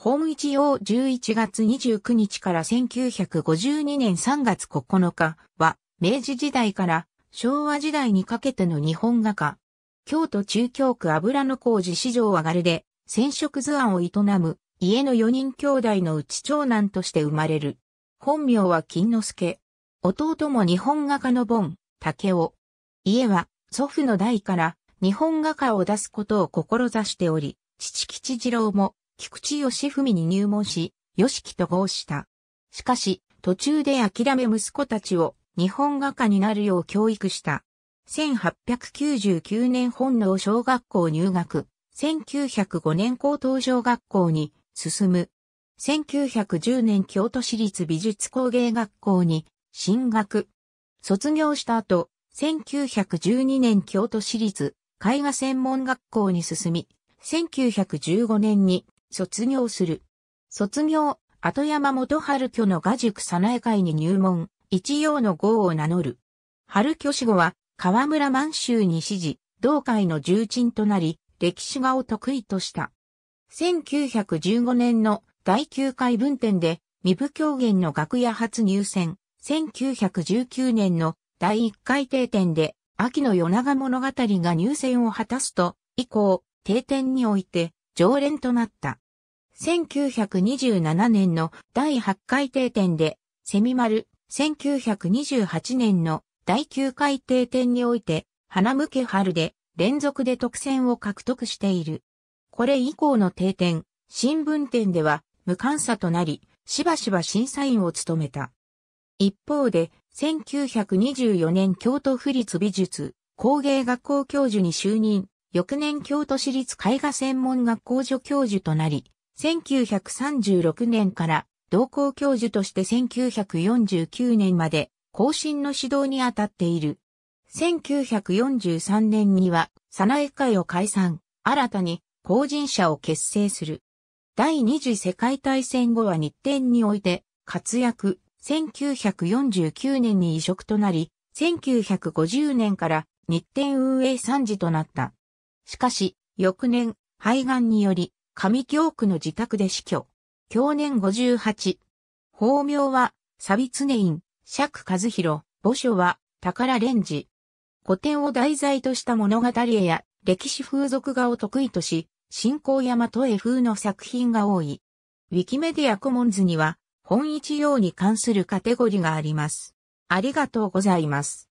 本一応11月29日から1952年3月9日は、明治時代から昭和時代にかけての日本画家。京都中京区油の工事市場上がるで、染色図案を営む、家の4人兄弟のうち長男として生まれる。本名は金之助。弟も日本画家のボン、竹雄。家は、祖父の代から、日本画家を出すことを志しており、父吉次郎も、菊池義文に入門し、義樹と合した。しかし、途中で諦め息子たちを日本画家になるよう教育した。1899年本能小学校入学、1905年高等小学校に進む。1910年京都市立美術工芸学校に進学。卒業した後、1912年京都市立絵画専門学校に進み、1915年に卒業する。卒業、後山元春居の画塾早苗会に入門、一葉の号を名乗る。春居死後は、河村満州に指示、同会の重鎮となり、歴史画を得意とした。1915年の第9回文典で、未部狂言の楽屋初入選、1919年の第1回定点で、秋の夜長物語が入選を果たすと、以降、定点において、常連となった。1927年の第8回定点で、セミマル、1928年の第9回定点において、花向け春で連続で特選を獲得している。これ以降の定点、新聞店では無観査となり、しばしば審査員を務めた。一方で、1924年京都府立美術工芸学校教授に就任、翌年京都市立絵画専門学校助教授となり、1936年から同校教授として1949年まで更新の指導に当たっている。1943年には、サナエ会を解散、新たに後人者を結成する。第二次世界大戦後は日展において活躍、1949年に移植となり、1950年から日展運営参事となった。しかし、翌年、肺がんにより、上京区の自宅で死去。去年58。法名は、サビツネイン、釈和弘、墓所は、宝レンジ。古典を題材とした物語絵や、歴史風俗画を得意とし、信仰山と絵風の作品が多い。ウィキメディアコモンズには、本一用に関するカテゴリーがあります。ありがとうございます。